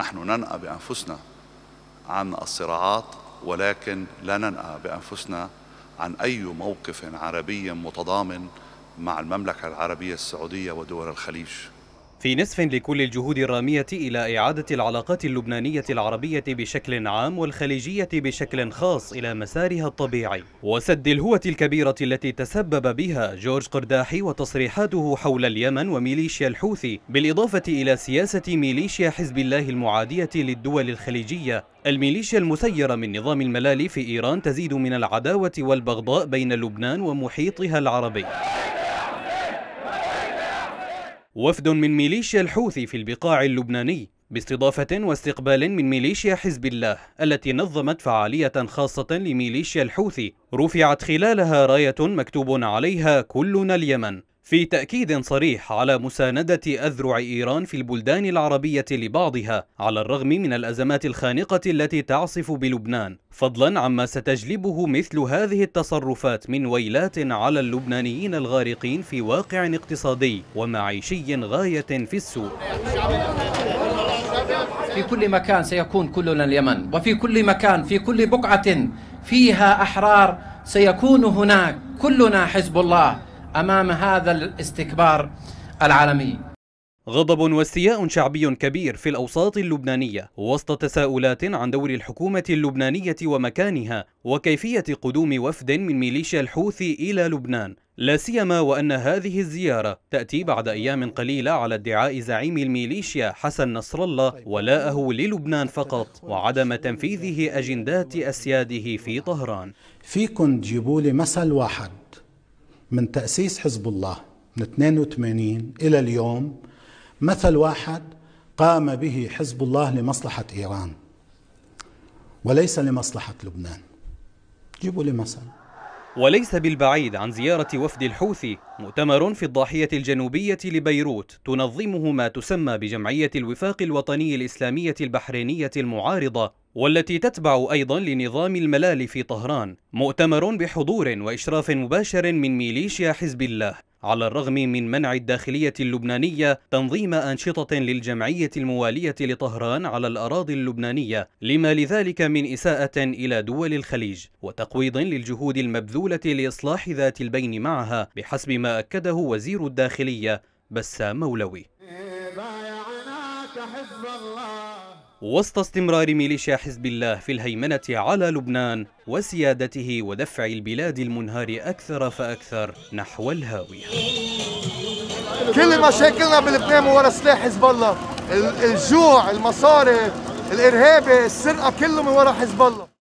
نحن ننأى بأنفسنا عن الصراعات ولكن لا ننأى بأنفسنا عن أي موقف عربي متضامن مع المملكة العربية السعودية ودول الخليج في نصف لكل الجهود الرامية إلى إعادة العلاقات اللبنانية العربية بشكل عام والخليجية بشكل خاص إلى مسارها الطبيعي وسد الهوة الكبيرة التي تسبب بها جورج قرداحي وتصريحاته حول اليمن وميليشيا الحوثي بالإضافة إلى سياسة ميليشيا حزب الله المعادية للدول الخليجية الميليشيا المسيرة من نظام الملالي في إيران تزيد من العداوة والبغضاء بين لبنان ومحيطها العربي وفد من ميليشيا الحوثي في البقاع اللبناني باستضافة واستقبال من ميليشيا حزب الله التي نظمت فعالية خاصة لميليشيا الحوثي رفعت خلالها راية مكتوب عليها كلنا اليمن في تأكيد صريح على مساندة أذرع إيران في البلدان العربية لبعضها على الرغم من الأزمات الخانقة التي تعصف بلبنان فضلا عما ستجلبه مثل هذه التصرفات من ويلات على اللبنانيين الغارقين في واقع اقتصادي ومعيشي غاية في السوء في كل مكان سيكون كلنا اليمن وفي كل مكان في كل بقعة فيها أحرار سيكون هناك كلنا حزب الله امام هذا الاستكبار العالمي غضب واستياء شعبي كبير في الأوساط اللبنانية وسط تساؤلات عن دور الحكومة اللبنانية ومكانها وكيفية قدوم وفد من ميليشيا الحوثي إلى لبنان لا سيما وأن هذه الزيارة تأتي بعد أيام قليلة على ادعاء زعيم الميليشيا حسن نصر الله ولاءه للبنان فقط وعدم تنفيذه أجندات أسياده في طهران فيكن تجيبوا لي مثل واحد من تأسيس حزب الله من 82 إلى اليوم مثل واحد قام به حزب الله لمصلحة إيران وليس لمصلحة لبنان جيبوا لي مثل وليس بالبعيد عن زيارة وفد الحوثي مؤتمر في الضاحية الجنوبية لبيروت تنظمه ما تسمى بجمعية الوفاق الوطني الإسلامية البحرينية المعارضة والتي تتبع أيضا لنظام الملال في طهران مؤتمر بحضور وإشراف مباشر من ميليشيا حزب الله على الرغم من منع الداخلية اللبنانية تنظيم أنشطة للجمعية الموالية لطهران على الأراضي اللبنانية لما لذلك من إساءة إلى دول الخليج وتقويض للجهود المبذولة لإصلاح ذات البين معها بحسب ما أكده وزير الداخلية بسام مولوي إيه، بايعناك حزب الله وسط استمرار ميليشيا حزب الله في الهيمنة على لبنان وسيادته ودفع البلاد المنهار أكثر فأكثر نحو الهاوية كل مشاكلنا بلبنان ورا سلاح حزب الله الجوع المصاري الإرهابي السرقة كله من ورا حزب الله